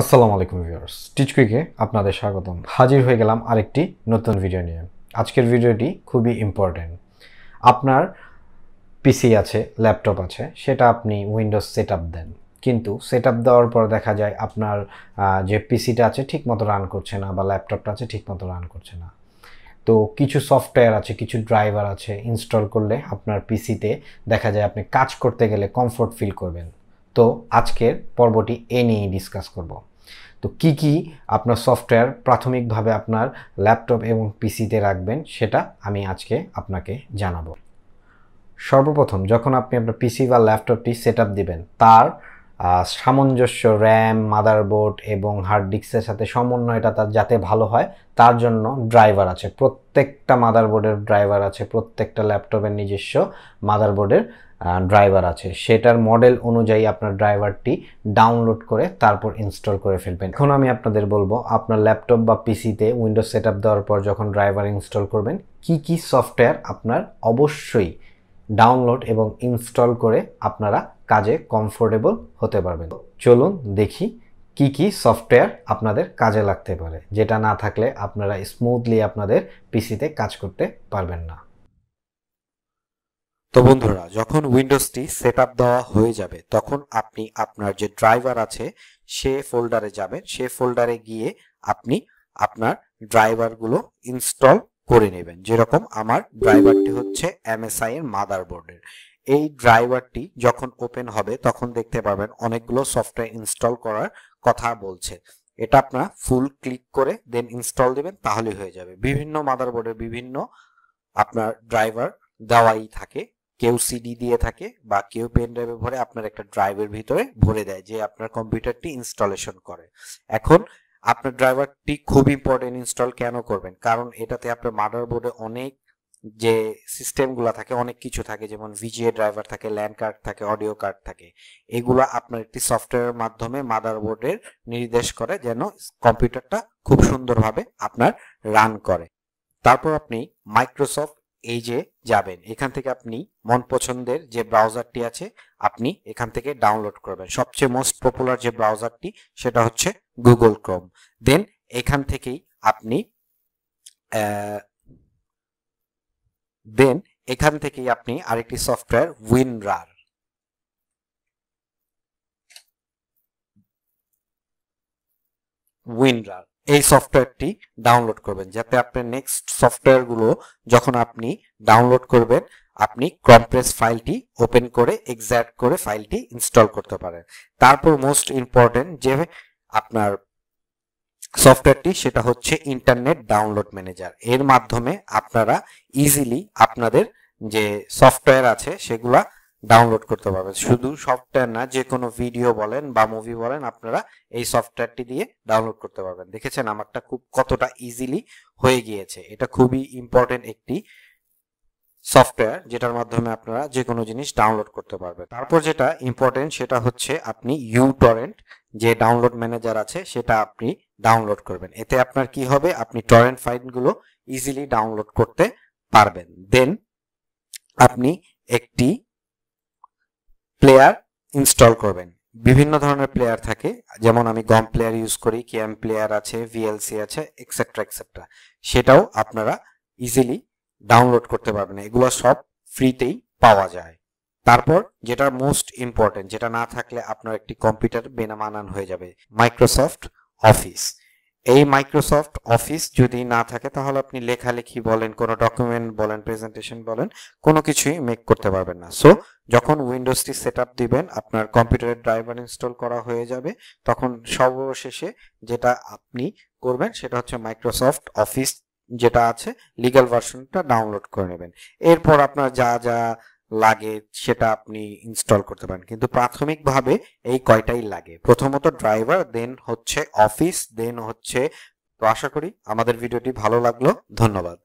আসসালামু আলাইকুম ভিউয়ার্স টিচকুইকে আপনাদের স্বাগতম হাজির হয়ে গেলাম আরেকটি নতুন ভিডিও নিয়ে আজকের ভিডিওটি খুবই ইম্পর্ট্যান্ট আপনার পিসি আছে ল্যাপটপ আছে সেটা আপনি উইন্ডোজ সেট দেন কিন্তু সেট দেওয়ার পর দেখা যায় আপনার যে পিসিটা আছে ঠিকমতো রান করছে না বা ল্যাপটপটা আছে ঠিকমতো রান করছে না তো কিছু সফটওয়্যার আছে কিছু ড্রাইভার আছে ইনস্টল করলে আপনার পিসিতে দেখা যায় আপনি কাজ করতে গেলে কমফোর্ট ফিল করবেন তো আজকের পর্বটি এ নিয়েই ডিসকাস করব তো কি কি আপনার সফটওয়্যার প্রাথমিকভাবে আপনার ল্যাপটপ এবং পিসিতে রাখবেন সেটা আমি আজকে আপনাকে জানাবো সর্বপ্রথম যখন আপনি আপনার পিসি বা ল্যাপটপটি সেট আপ দেবেন তার সামঞ্জস্য র্যাম মাদারবোর্ড এবং হার্ড ডিস্কের সাথে সমন্বয়টা তার যাতে ভালো হয় তার জন্য ড্রাইভার আছে প্রত্যেকটা মাদারবোর্ডের ড্রাইভার আছে প্রত্যেকটা ল্যাপটপের নিজস্ব মাদারবোর্ডের ড্রাইভার আছে সেটার মডেল অনুযায়ী আপনার ড্রাইভারটি ডাউনলোড করে তারপর ইনস্টল করে ফেলবেন এখন আমি আপনাদের বলবো আপনার ল্যাপটপ বা পিসিতে উইন্ডোজ সেট দেওয়ার পর যখন ড্রাইভার ইনস্টল করবেন কি কি সফটওয়্যার আপনার অবশ্যই ডাউনলোড এবং ইনস্টল করে আপনারা কাজে কমফোর্টেবল হতে পারবেন চলুন দেখি কি কি সফটওয়্যার আপনাদের কাজে লাগতে পারে যেটা না থাকলে আপনারা স্মুথলি আপনাদের পিসিতে কাজ করতে পারবেন না তো বন্ধুরা যখন উইন্ডোজটি সেট দেওয়া হয়ে যাবে তখন আপনি আপনার যে ড্রাইভার আছে সে ফোল্ডারে যাবেন সে ফোল্ডারে গিয়ে আপনি আপনার ড্রাইভারগুলো ইনস্টল করে নেবেন যেরকম আমার ড্রাইভারটি হচ্ছে এমএসআই এর মাদারবোর্ডের এই ড্রাইভারটি যখন ওপেন হবে তখন দেখতে পাবেন অনেকগুলো সফটওয়্যার ইনস্টল করার কথা বলছে এটা আপনার ফুল ক্লিক করে দেন ইনস্টল দেবেন তাহলে হয়ে যাবে বিভিন্ন মাদারবোর্ডের বিভিন্ন আপনার ড্রাইভার দেওয়াই থাকে কেউ সিডি দিয়ে থাকে বা কেউ পেন ড্রাইভে ভরে আপনার একটা ড্রাইভের ভিতরে ভরে দেয় যে আপনার কম্পিউটারটি ইনস্টলেশন করে এখন আপনার ড্রাইভারটি খুব ইম্পর্টেন্ট ইনস্টল কেন করবেন কারণ এটাতে আপনার মাদারবোর্ডে অনেক যে সিস্টেমগুলো থাকে অনেক কিছু থাকে যেমন ভিজিএ ড্রাইভার থাকে ল্যান্ড কার্ড থাকে অডিও কার্ড থাকে এগুলো আপনার একটি সফটওয়্যারের মাধ্যমে মাদারবোর্ডের নির্দেশ করে যেন কম্পিউটারটা খুব সুন্দরভাবে আপনার রান করে তারপর আপনি মাইক্রোসফট এই যে যাবেন এখান থেকে আপনি মন পছন্দের যে ব্রাউজারটি আছে আপনি এখান থেকে ডাউনলোড করবেন সবচেয়ে মোস্ট পপুলার যে ব্রাউজারটি সেটা হচ্ছে গুগল ক্রোম দেন এখান থেকেই আপনি দেন এখান থেকেই আপনি আরেকটি সফটওয়্যার উইনরার উইনরার এই সফটওয়্যারটি ডাউনলোড করবেন যাতে আপনার নেক্সট সফটওয়্যারগুলো যখন আপনি ডাউনলোড করবেন আপনি কম্প্রেস ফাইলটি ওপেন করে এক্সাক্ট করে ফাইলটি ইনস্টল করতে পারেন তারপর মোস্ট ইম্পর্টেন্ট যে আপনার সফটওয়্যারটি সেটা হচ্ছে ইন্টারনেট ডাউনলোড ম্যানেজার এর মাধ্যমে আপনারা ইজিলি আপনাদের যে সফটওয়্যার আছে সেগুলা ডাউনলোড করতে পারবেন শুধু সফটওয়্যার না যে কোনো ভিডিও বলেন বা মুভি বলেন আপনারা এই সফটওয়্যারটি দিয়ে ডাউনলোড করতে পারবেন দেখেছেন আমারটা খুব কতটা ইজিলি হয়ে গিয়েছে এটা খুবই ইম্পর্টেন্ট একটি সফটওয়্যার যেটার মাধ্যমে আপনারা যে কোনো জিনিস ডাউনলোড করতে পারবেন তারপর যেটা ইম্পর্টেন্ট সেটা হচ্ছে আপনি ইউটরেন্ট যে ডাউনলোড ম্যানেজার আছে সেটা আপনি ডাউনলোড করবেন এতে আপনার কি হবে আপনি টরেন্ট ফাইলগুলো ইজিলি ডাউনলোড করতে পারবেন দেন আপনি একটি প্লেয়ার ইনস্টল করবেন বিভিন্ন ধরনের প্লেয়ার থাকে যেমন আমি গম প্লেয়ার ইউজ করি কেএম প্লেয়ার আছে ভিএলসি আছে এক্সেট্রা এক্সেট্রা সেটাও আপনারা ইজিলি ডাউনলোড করতে পারবেন এগুলো সব ফ্রিতেই পাওয়া যায় তারপর যেটা মোস্ট ইম্পর্টেন্ট যেটা না থাকলে আপনার একটি কম্পিউটার বেনামানান হয়ে যাবে মাইক্রোসফট অফিস এই মাইক্রোসফট অফিস যদি না থাকে তাহলে আপনি লেখালেখি বলেন কোনো ডকুমেন্ট বলেন প্রেজেন্টেশন বলেন কোনো কিছুই মেক করতে পারবেন না সো যখন উইন্ডোজটি সেট আপ দিবেন আপনার কম্পিউটারের ড্রাইভার ইনস্টল করা হয়ে যাবে তখন সর্বশেষে যেটা আপনি করবেন সেটা হচ্ছে মাইক্রোসফট অফিস যেটা আছে লিগাল ভার্সনটা ডাউনলোড করে নেবেন এরপর আপনার যা যা লাগে সেটা আপনি ইনস্টল করতে পারেন কিন্তু প্রাথমিকভাবে এই কয়টাই লাগে প্রথমত ড্রাইভার দেন হচ্ছে অফিস দেন হচ্ছে তো আশা করি আমাদের ভিডিওটি ভালো লাগলো ধন্যবাদ